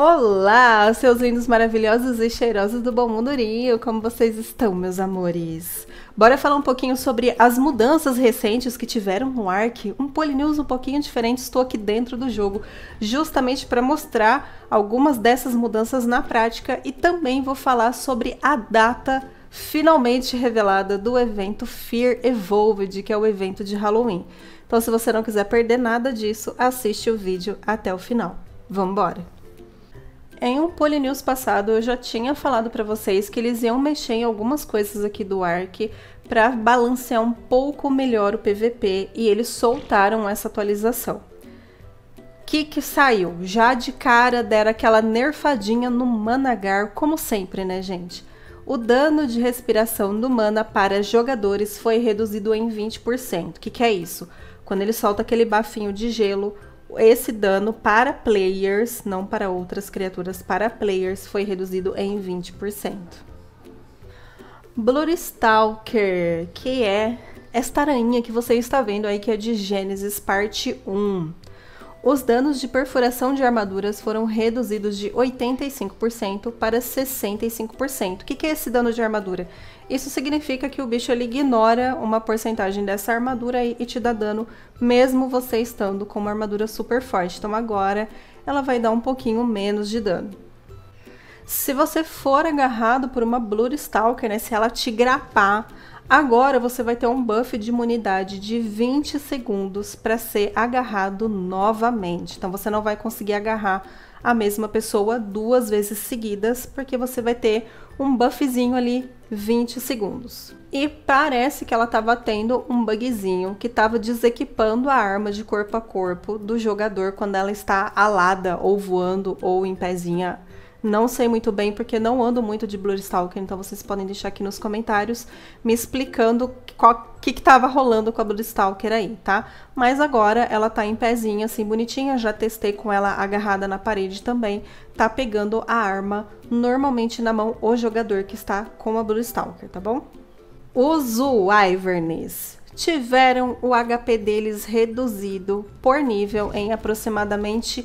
Olá, seus lindos, maravilhosos e cheirosos do Bom Mundo Rio. como vocês estão, meus amores? Bora falar um pouquinho sobre as mudanças recentes que tiveram no ARC, um Polinews um pouquinho diferente, estou aqui dentro do jogo, justamente para mostrar algumas dessas mudanças na prática e também vou falar sobre a data finalmente revelada do evento Fear Evolved, que é o evento de Halloween. Então se você não quiser perder nada disso, assiste o vídeo até o final. Vambora! Em um News passado, eu já tinha falado para vocês que eles iam mexer em algumas coisas aqui do ARC para balancear um pouco melhor o PVP e eles soltaram essa atualização. O que, que saiu? Já de cara deram aquela nerfadinha no Managar, como sempre, né, gente? O dano de respiração do mana para jogadores foi reduzido em 20%. O que, que é isso? Quando ele solta aquele bafinho de gelo, esse dano para players, não para outras criaturas, para players foi reduzido em 20%. Bloodstalker, que é esta aranha que você está vendo aí que é de Gênesis parte 1. Os danos de perfuração de armaduras foram reduzidos de 85% para 65%. O que, que é esse dano de armadura? Isso significa que o bicho ele ignora uma porcentagem dessa armadura e te dá dano, mesmo você estando com uma armadura super forte. Então agora ela vai dar um pouquinho menos de dano. Se você for agarrado por uma Bloodstalker, né, se ela te grapar, agora você vai ter um buff de imunidade de 20 segundos para ser agarrado novamente. Então você não vai conseguir agarrar a mesma pessoa duas vezes seguidas, porque você vai ter um buffzinho ali 20 segundos. E parece que ela estava tendo um bugzinho que estava desequipando a arma de corpo a corpo do jogador quando ela está alada ou voando ou em pezinha não sei muito bem porque não ando muito de Bloodstalker, então vocês podem deixar aqui nos comentários me explicando o que estava rolando com a Bloodstalker aí, tá? Mas agora ela tá em pezinho, assim, bonitinha, já testei com ela agarrada na parede também, tá pegando a arma normalmente na mão o jogador que está com a Bloodstalker, tá bom? Os Wyverns tiveram o HP deles reduzido por nível em aproximadamente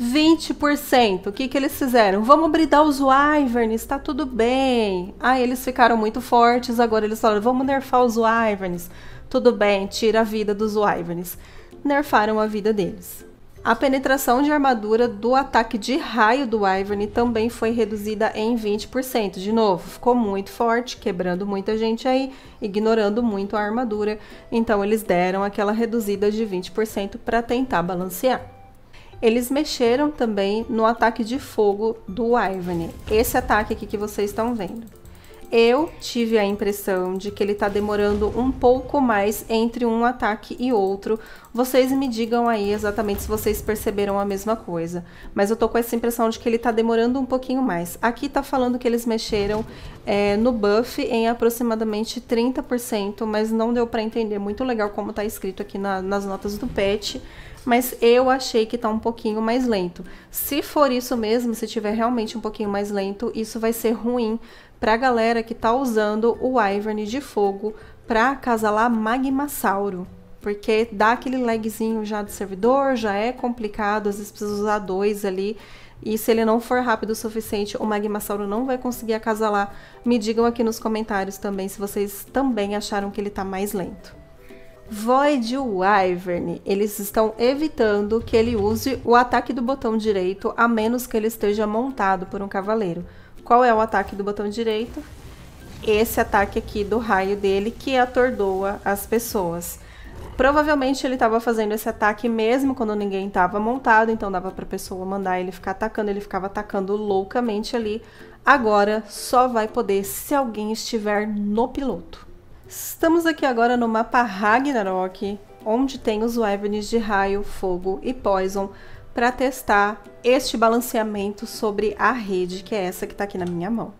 20%. O que, que eles fizeram? Vamos bridar os Wyverns, tá tudo bem. Aí ah, eles ficaram muito fortes, agora eles falaram, vamos nerfar os Wyverns. Tudo bem, tira a vida dos Wyverns. Nerfaram a vida deles. A penetração de armadura do ataque de raio do Wyvern também foi reduzida em 20%. De novo, ficou muito forte, quebrando muita gente aí, ignorando muito a armadura. Então eles deram aquela reduzida de 20% para tentar balancear eles mexeram também no ataque de fogo do Ivane. Esse ataque aqui que vocês estão vendo. Eu tive a impressão de que ele tá demorando um pouco mais entre um ataque e outro. Vocês me digam aí exatamente se vocês perceberam a mesma coisa. Mas eu tô com essa impressão de que ele tá demorando um pouquinho mais. Aqui tá falando que eles mexeram é, no buff em aproximadamente 30%, mas não deu para entender muito legal como tá escrito aqui na, nas notas do patch mas eu achei que tá um pouquinho mais lento. Se for isso mesmo, se tiver realmente um pouquinho mais lento, isso vai ser ruim para a galera que tá usando o Ivern de fogo para acasalar Magmasauro. Porque dá aquele lagzinho já do servidor, já é complicado, às vezes precisa usar dois ali. E se ele não for rápido o suficiente, o Magmasauro não vai conseguir acasalar. Me digam aqui nos comentários também se vocês também acharam que ele tá mais lento. Void Wyvern, eles estão evitando que ele use o ataque do botão direito, a menos que ele esteja montado por um cavaleiro. Qual é o ataque do botão direito? Esse ataque aqui do raio dele que atordoa as pessoas. Provavelmente ele estava fazendo esse ataque mesmo quando ninguém estava montado, então dava para a pessoa mandar ele ficar atacando, ele ficava atacando loucamente ali. Agora só vai poder se alguém estiver no piloto. Estamos aqui agora no mapa Ragnarok, onde tem os weapons de raio, fogo e poison para testar este balanceamento sobre a rede, que é essa que está aqui na minha mão.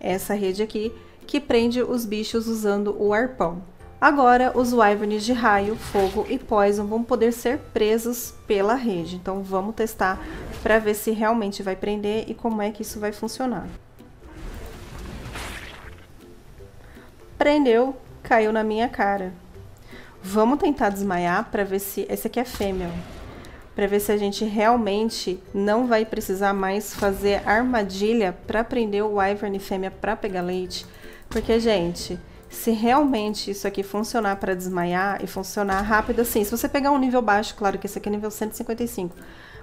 Essa rede aqui que prende os bichos usando o arpão. Agora, os wyverns de raio, fogo e poison vão poder ser presos pela rede. Então, vamos testar para ver se realmente vai prender e como é que isso vai funcionar. Prendeu, caiu na minha cara. Vamos tentar desmaiar para ver se... Esse aqui é fêmea, para ver se a gente realmente não vai precisar mais fazer armadilha para prender o wyvern fêmea para pegar leite. Porque, gente, se realmente isso aqui funcionar para desmaiar e funcionar rápido assim, se você pegar um nível baixo, claro que esse aqui é nível 155,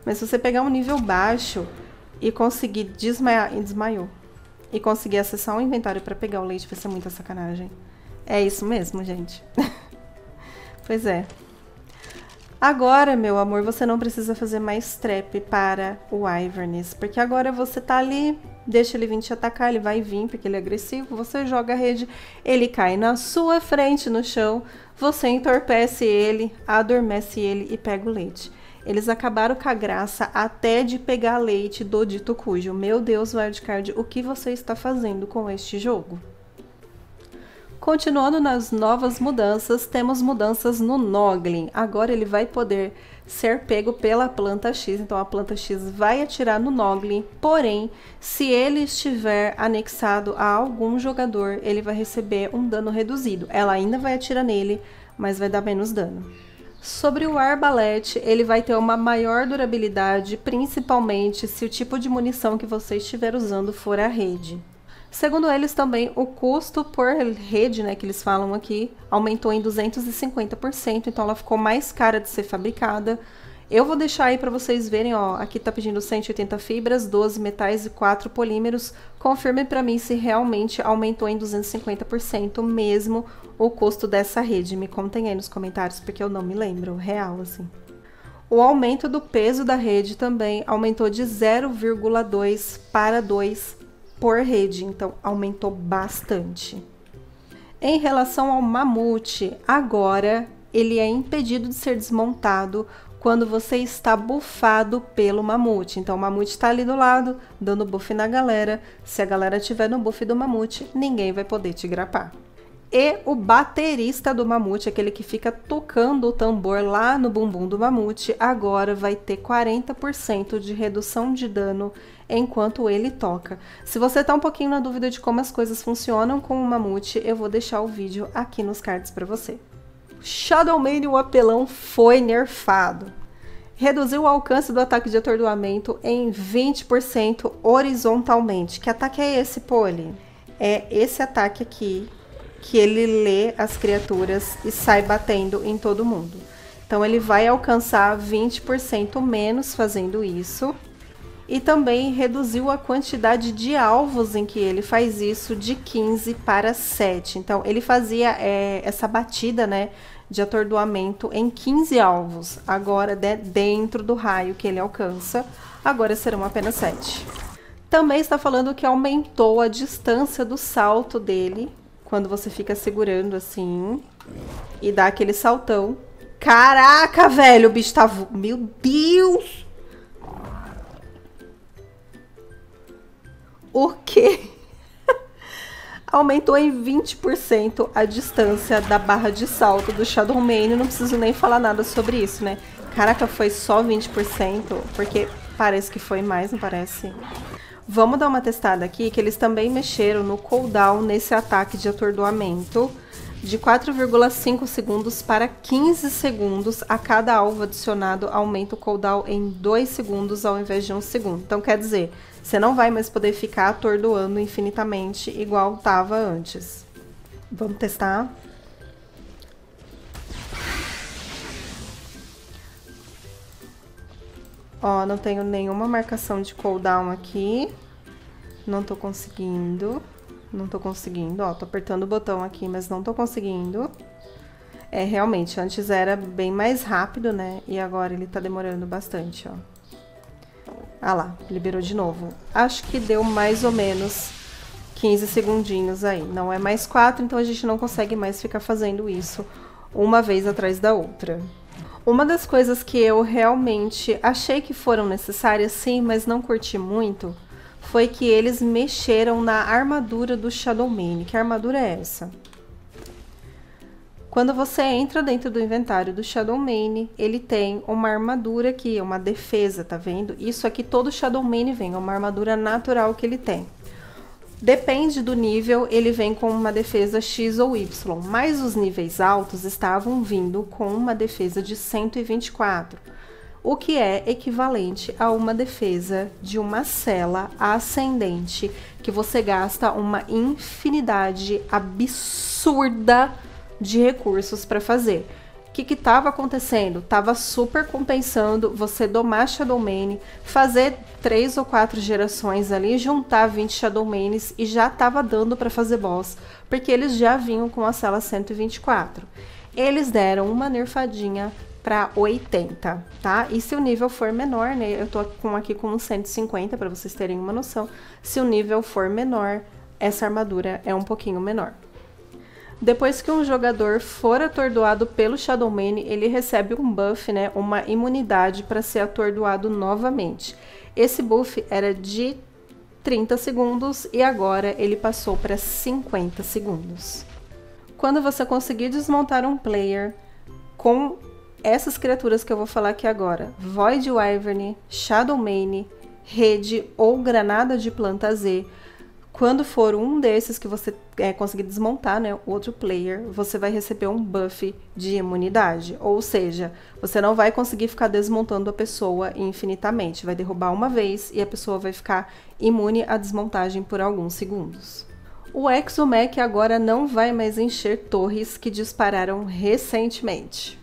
mas se você pegar um nível baixo e conseguir desmaiar, e desmaiou, e conseguir acessar um inventário para pegar o leite, vai ser muita sacanagem. É isso mesmo, gente. pois é. Agora, meu amor, você não precisa fazer mais trap para o Iverness, porque agora você tá ali, deixa ele vir te atacar, ele vai vir porque ele é agressivo, você joga a rede, ele cai na sua frente no chão, você entorpece ele, adormece ele e pega o leite. Eles acabaram com a graça até de pegar leite do dito cujo. Meu Deus, Wildcard, o que você está fazendo com este jogo? Continuando nas novas mudanças, temos mudanças no Noglin. Agora ele vai poder ser pego pela planta X, então a planta X vai atirar no Noglin, porém, se ele estiver anexado a algum jogador, ele vai receber um dano reduzido. Ela ainda vai atirar nele, mas vai dar menos dano. Sobre o arbalete, ele vai ter uma maior durabilidade, principalmente se o tipo de munição que você estiver usando for a rede. Segundo eles, também o custo por rede, né, que eles falam aqui, aumentou em 250%, então ela ficou mais cara de ser fabricada. Eu vou deixar aí para vocês verem, ó, aqui tá pedindo 180 fibras, 12 metais e 4 polímeros. Confirme para mim se realmente aumentou em 250% mesmo o custo dessa rede. Me contem aí nos comentários, porque eu não me lembro, real assim. O aumento do peso da rede também aumentou de 0,2 para 2 por rede, então aumentou bastante. Em relação ao mamute, agora ele é impedido de ser desmontado quando você está bufado pelo mamute. Então o mamute está ali do lado, dando buff na galera. Se a galera tiver no buff do mamute, ninguém vai poder te grapar. E o baterista do mamute, aquele que fica tocando o tambor lá no bumbum do mamute, agora vai ter 40% de redução de dano enquanto ele toca. Se você tá um pouquinho na dúvida de como as coisas funcionam com o mamute, eu vou deixar o vídeo aqui nos cards para você. Shadow o apelão, foi nerfado reduziu o alcance do ataque de atordoamento em 20% horizontalmente. Que ataque é esse, Poli? É esse ataque aqui que ele lê as criaturas e sai batendo em todo mundo. Então ele vai alcançar 20% menos fazendo isso e também reduziu a quantidade de alvos em que ele faz isso de 15 para 7. Então, ele fazia é, essa batida né, de atordoamento em 15 alvos, agora de, dentro do raio que ele alcança, agora serão apenas 7. Também está falando que aumentou a distância do salto dele, quando você fica segurando assim e dá aquele saltão. Caraca, velho, o bicho tá. Meu Deus! o aumentou em 20% a distância da barra de salto do Shadow Não preciso nem falar nada sobre isso, né? Caraca, foi só 20%, porque parece que foi mais, não parece? Vamos dar uma testada aqui, que eles também mexeram no cooldown nesse ataque de atordoamento de 4,5 segundos para 15 segundos. A cada alvo adicionado aumenta o cooldown em 2 segundos ao invés de 1 segundo. Então quer dizer, você não vai mais poder ficar atordoando infinitamente igual tava antes. Vamos testar? Ó, não tenho nenhuma marcação de cooldown aqui. Não tô conseguindo. Não tô conseguindo, ó, tô apertando o botão aqui, mas não tô conseguindo. É, realmente, antes era bem mais rápido, né? E agora ele tá demorando bastante, ó. Ah lá, liberou de novo. Acho que deu mais ou menos 15 segundinhos aí. Não é mais 4, então a gente não consegue mais ficar fazendo isso uma vez atrás da outra. Uma das coisas que eu realmente achei que foram necessárias, sim, mas não curti muito, foi que eles mexeram na armadura do Shadowmane. Que armadura é essa? Quando você entra dentro do inventário do Mane, ele tem uma armadura aqui, é uma defesa, tá vendo? Isso aqui todo Mane vem, é uma armadura natural que ele tem. Depende do nível, ele vem com uma defesa X ou Y, mas os níveis altos estavam vindo com uma defesa de 124, o que é equivalente a uma defesa de uma cela ascendente, que você gasta uma infinidade absurda de recursos para fazer. O que estava acontecendo? Tava super compensando você domar Shadowmane, fazer três ou quatro gerações ali, juntar 20 Shadowmanes e já estava dando para fazer boss, porque eles já vinham com a cela 124. Eles deram uma nerfadinha para 80, tá? E se o nível for menor, né? Eu tô com aqui com 150 para vocês terem uma noção. Se o nível for menor, essa armadura é um pouquinho menor. Depois que um jogador for atordoado pelo Shadowman, ele recebe um buff, né, uma imunidade para ser atordoado novamente. Esse buff era de 30 segundos e agora ele passou para 50 segundos. Quando você conseguir desmontar um player com essas criaturas que eu vou falar aqui agora, Void Wyvern, Shadowmane, Rede ou Granada de Planta Z, quando for um desses que você é, conseguir desmontar, né, outro player, você vai receber um buff de imunidade. Ou seja, você não vai conseguir ficar desmontando a pessoa infinitamente. Vai derrubar uma vez e a pessoa vai ficar imune à desmontagem por alguns segundos. O Exomech agora não vai mais encher torres que dispararam recentemente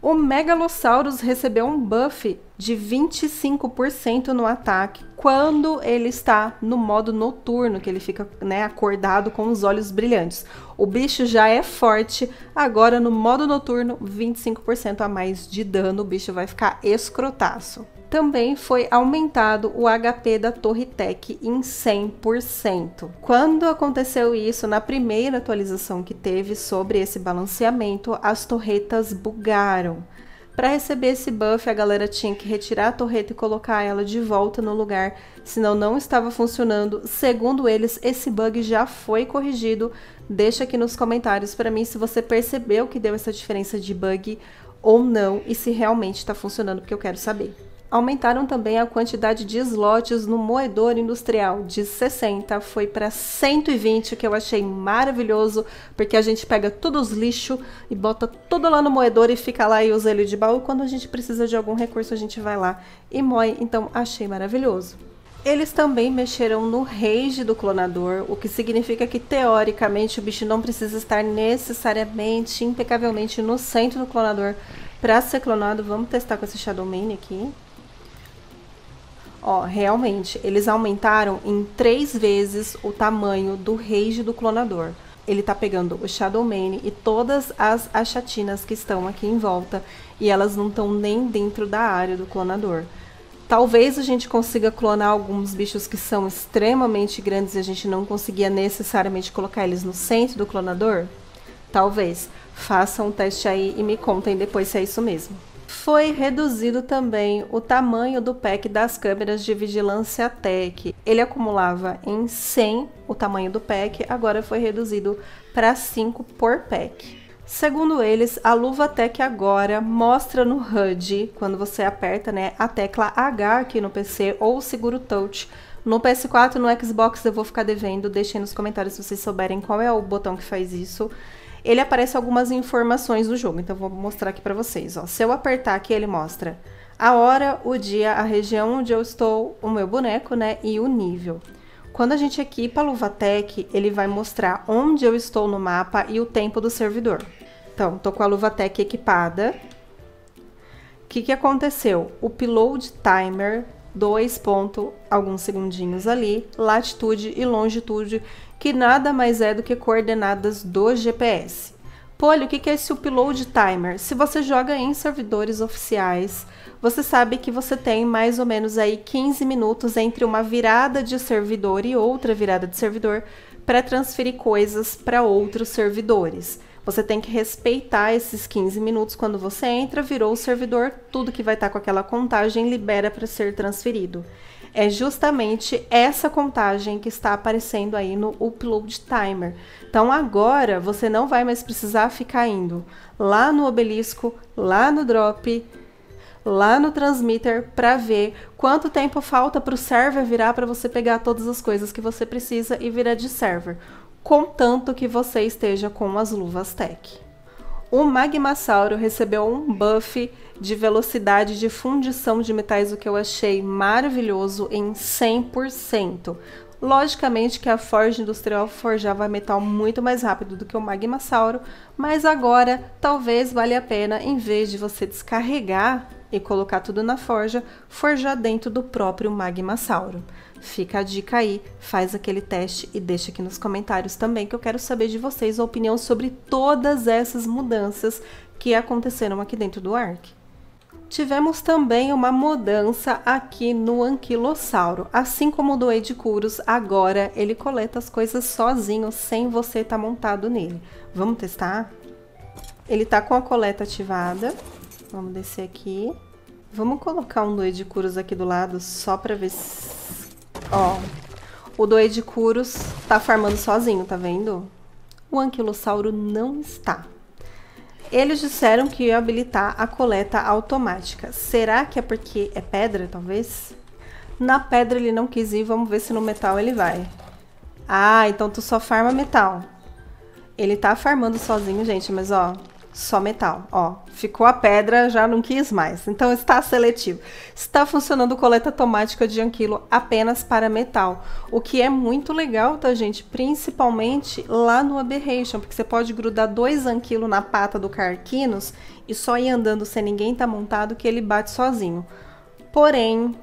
o Megalosaurus recebeu um buff de 25% no ataque quando ele está no modo noturno, que ele fica né, acordado com os olhos brilhantes. O bicho já é forte, agora no modo noturno, 25% a mais de dano, o bicho vai ficar escrotaço também foi aumentado o HP da Torre Tech em 100%. Quando aconteceu isso na primeira atualização que teve sobre esse balanceamento, as torretas bugaram. Para receber esse buff, a galera tinha que retirar a torreta e colocar ela de volta no lugar, senão não estava funcionando. Segundo eles, esse bug já foi corrigido. Deixa aqui nos comentários para mim se você percebeu que deu essa diferença de bug ou não e se realmente está funcionando, porque eu quero saber. Aumentaram também a quantidade de slots no moedor industrial, de 60 foi para 120, que eu achei maravilhoso, porque a gente pega todos os lixos e bota tudo lá no moedor e fica lá e usa ele de baú. Quando a gente precisa de algum recurso, a gente vai lá e moe. Então, achei maravilhoso. Eles também mexeram no range do clonador, o que significa que teoricamente o bicho não precisa estar necessariamente, impecavelmente no centro do clonador para ser clonado. Vamos testar com esse Shadowman aqui. Ó, realmente, eles aumentaram em três vezes o tamanho do range do clonador. Ele tá pegando o Shadow Man e todas as achatinas que estão aqui em volta e elas não estão nem dentro da área do clonador. Talvez a gente consiga clonar alguns bichos que são extremamente grandes e a gente não conseguia necessariamente colocar eles no centro do clonador? Talvez. Façam um teste aí e me contem depois se é isso mesmo. Foi reduzido também o tamanho do pack das câmeras de vigilância Tech. Ele acumulava em 100 o tamanho do pack, agora foi reduzido para 5 por pack. Segundo eles, a luva Tech agora mostra no HUD, quando você aperta né, a tecla H aqui no PC ou o seguro touch. No PS4, no Xbox eu vou ficar devendo, deixem nos comentários se vocês souberem qual é o botão que faz isso ele aparece algumas informações do jogo. Então vou mostrar aqui para vocês, ó. Se eu apertar aqui, ele mostra a hora, o dia, a região onde eu estou, o meu boneco, né, e o nível. Quando a gente equipa a Luvatec, ele vai mostrar onde eu estou no mapa e o tempo do servidor. Então, tô com a Luvatec equipada. O que, que aconteceu? O upload timer 2 ponto alguns segundinhos ali, latitude e longitude que nada mais é do que coordenadas do GPS. Poli, o que é esse upload timer? Se você joga em servidores oficiais, você sabe que você tem mais ou menos aí 15 minutos entre uma virada de servidor e outra virada de servidor para transferir coisas para outros servidores. Você tem que respeitar esses 15 minutos quando você entra, virou o servidor, tudo que vai estar tá com aquela contagem libera para ser transferido é justamente essa contagem que está aparecendo aí no upload timer. Então agora você não vai mais precisar ficar indo lá no obelisco, lá no drop, lá no transmitter para ver quanto tempo falta para o server virar para você pegar todas as coisas que você precisa e virar de server, contanto que você esteja com as luvas tech. O Magmasauro recebeu um buff de velocidade de fundição de metais, o que eu achei maravilhoso em 100%. Logicamente que a forja industrial forjava metal muito mais rápido do que o magmasauro, mas agora talvez vale a pena, em vez de você descarregar e colocar tudo na forja, forjar dentro do próprio magmasauro. Fica a dica aí, faz aquele teste e deixa aqui nos comentários também que eu quero saber de vocês a opinião sobre todas essas mudanças que aconteceram aqui dentro do ARC. Tivemos também uma mudança aqui no anquilossauro. Assim como o do Edicurus, agora ele coleta as coisas sozinho, sem você estar tá montado nele. Vamos testar? Ele tá com a coleta ativada. Vamos descer aqui. Vamos colocar um do Edicurus aqui do lado, só pra ver se... Ó, o do Edicurus tá farmando sozinho, tá vendo? O anquilossauro não está. Eles disseram que ia habilitar a coleta automática. Será que é porque é pedra, talvez? Na pedra ele não quis ir, vamos ver se no metal ele vai. Ah, então tu só farma metal. Ele tá farmando sozinho, gente, mas ó, só metal. Ó, ficou a pedra, já não quis mais. Então está seletivo. Está funcionando coleta automática de anquilo apenas para metal, o que é muito legal, tá gente? Principalmente lá no Aberration, porque você pode grudar dois anquilo na pata do Carquinus e só ir andando sem ninguém tá montado que ele bate sozinho. Porém,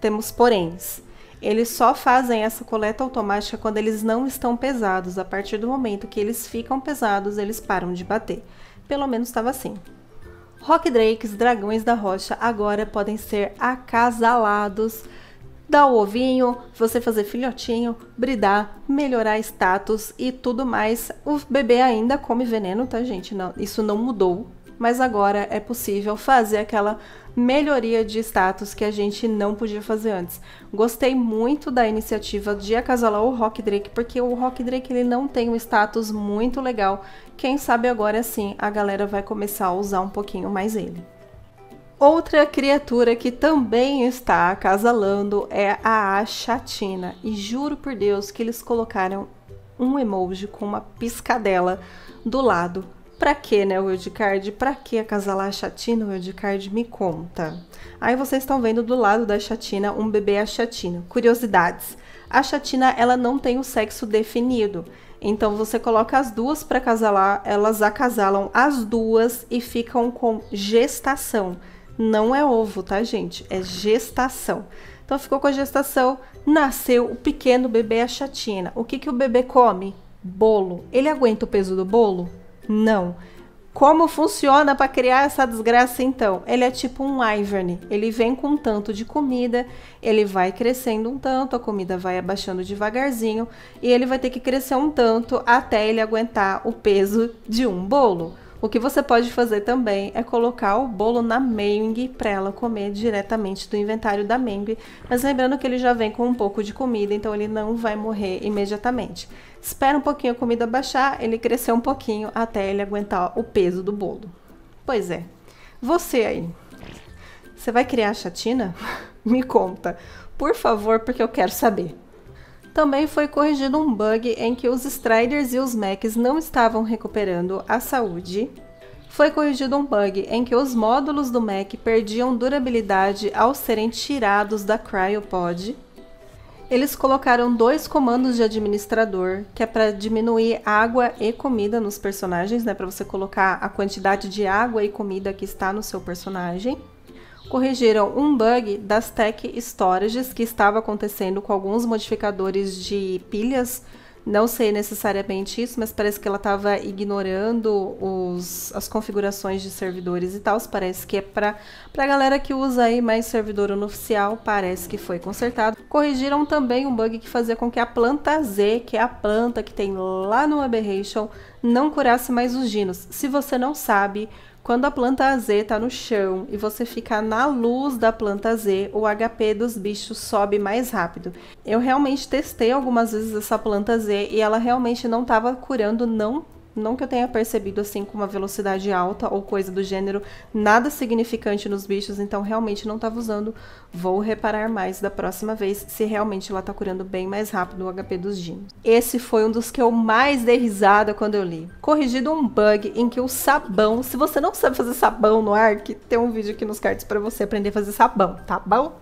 temos poréns. Eles só fazem essa coleta automática quando eles não estão pesados. A partir do momento que eles ficam pesados, eles param de bater. Pelo menos estava assim. Rock Drakes, dragões da rocha, agora podem ser acasalados, dar o ovinho, você fazer filhotinho, bridar, melhorar status e tudo mais. O bebê ainda come veneno, tá, gente? Não, isso não mudou mas agora é possível fazer aquela melhoria de status que a gente não podia fazer antes. Gostei muito da iniciativa de acasalar o Rock Drake, porque o Rock Drake ele não tem um status muito legal. Quem sabe agora sim a galera vai começar a usar um pouquinho mais ele. Outra criatura que também está acasalando é a Chatina. E juro por Deus que eles colocaram um emoji com uma piscadela do lado pra quê, né, o Wildcard? Pra que acasalar a chatina? O Wildcard me conta. Aí vocês estão vendo do lado da chatina um bebê achatino. Curiosidades. A chatina, ela não tem o sexo definido. Então você coloca as duas para acasalar, elas acasalam as duas e ficam com gestação. Não é ovo, tá, gente? É gestação. Então ficou com a gestação, nasceu o pequeno bebê achatina. O que, que o bebê come? Bolo. Ele aguenta o peso do bolo? Não. Como funciona para criar essa desgraça então? Ele é tipo um Ivern, ele vem com um tanto de comida, ele vai crescendo um tanto, a comida vai abaixando devagarzinho e ele vai ter que crescer um tanto até ele aguentar o peso de um bolo. O que você pode fazer também é colocar o bolo na Meng para ela comer diretamente do inventário da Meng, mas lembrando que ele já vem com um pouco de comida, então ele não vai morrer imediatamente. Espera um pouquinho a comida baixar, ele crescer um pouquinho até ele aguentar o peso do bolo. Pois é. Você aí, você vai criar a chatina? Me conta, por favor, porque eu quero saber também foi corrigido um bug em que os Striders e os Macs não estavam recuperando a saúde. Foi corrigido um bug em que os módulos do Mac perdiam durabilidade ao serem tirados da CryoPod. Eles colocaram dois comandos de administrador, que é para diminuir água e comida nos personagens, né, para você colocar a quantidade de água e comida que está no seu personagem corrigiram um bug das Tech Storages que estava acontecendo com alguns modificadores de pilhas. Não sei necessariamente isso, mas parece que ela estava ignorando os, as configurações de servidores e tal. Parece que é para a galera que usa aí mais servidor oficial, parece que foi consertado. Corrigiram também um bug que fazia com que a planta Z, que é a planta que tem lá no Aberration, não curasse mais os dinos. Se você não sabe, quando a planta Z está no chão e você ficar na luz da planta Z, o HP dos bichos sobe mais rápido. Eu realmente testei algumas vezes essa planta Z e ela realmente não estava curando não não que eu tenha percebido assim com uma velocidade alta ou coisa do gênero, nada significante nos bichos, então realmente não estava usando. Vou reparar mais da próxima vez se realmente ela está curando bem mais rápido o HP dos dinos. Esse foi um dos que eu mais dei risada quando eu li. Corrigido um bug em que o sabão, se você não sabe fazer sabão no que tem um vídeo aqui nos cards para você aprender a fazer sabão, tá bom?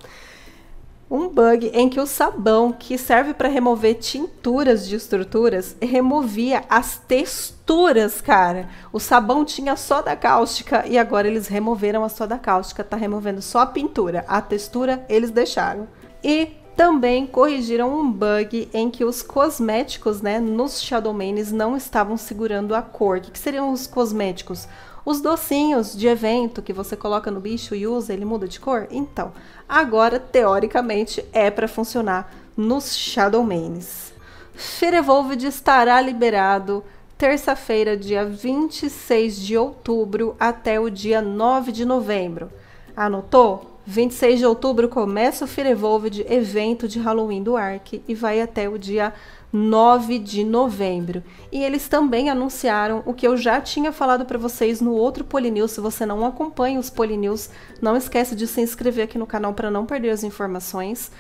um bug em que o sabão que serve para remover tinturas de estruturas removia as texturas, cara. O sabão tinha soda cáustica e agora eles removeram a soda cáustica, tá removendo só a pintura, a textura eles deixaram. E também corrigiram um bug em que os cosméticos, né, nos Shadow Manes não estavam segurando a cor. O que seriam os cosméticos? Os docinhos de evento que você coloca no bicho e usa, ele muda de cor? Então, agora teoricamente é para funcionar nos Shadow Mains. Firevolved estará liberado terça-feira, dia 26 de outubro até o dia 9 de novembro. Anotou? 26 de outubro começa o Firevolved evento de Halloween do Ark e vai até o dia 9 de novembro. E eles também anunciaram o que eu já tinha falado para vocês no outro Polinews. Se você não acompanha os Polinews, não esquece de se inscrever aqui no canal para não perder as informações.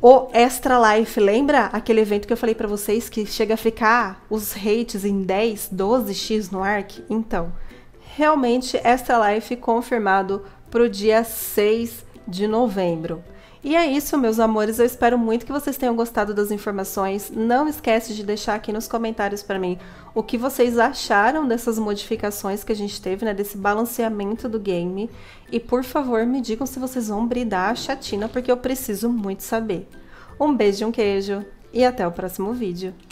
O Extra Life, lembra aquele evento que eu falei para vocês que chega a ficar os rates em 10, 12x no ARC? Então, realmente Extra Life confirmado para o dia 6 de novembro. E é isso, meus amores. Eu espero muito que vocês tenham gostado das informações. Não esquece de deixar aqui nos comentários para mim o que vocês acharam dessas modificações que a gente teve, né? Desse balanceamento do game. E por favor, me digam se vocês vão bridar a chatina, porque eu preciso muito saber. Um beijo, um queijo e até o próximo vídeo.